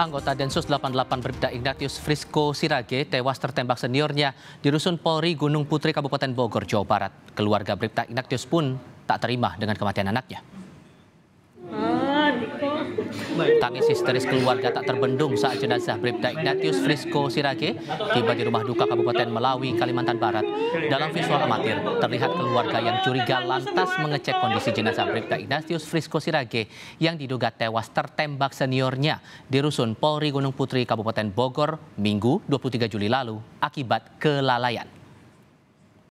Anggota Densus 88 Bribda Ignatius Frisco Sirage tewas tertembak seniornya di Rusun Polri Gunung Putri Kabupaten Bogor, Jawa Barat. Keluarga Bribda Ignatius pun tak terima dengan kematian anaknya. Tangis histeris keluarga tak terbendung saat jenazah Bribda Ignatius Frisco Sirage tiba di rumah duka Kabupaten Melawi, Kalimantan Barat. Dalam visual amatir, terlihat keluarga yang curiga lantas mengecek kondisi jenazah Bribda Ignatius Frisco Sirage yang diduga tewas tertembak seniornya di Rusun Polri Gunung Putri, Kabupaten Bogor, Minggu 23 Juli lalu akibat kelalaian.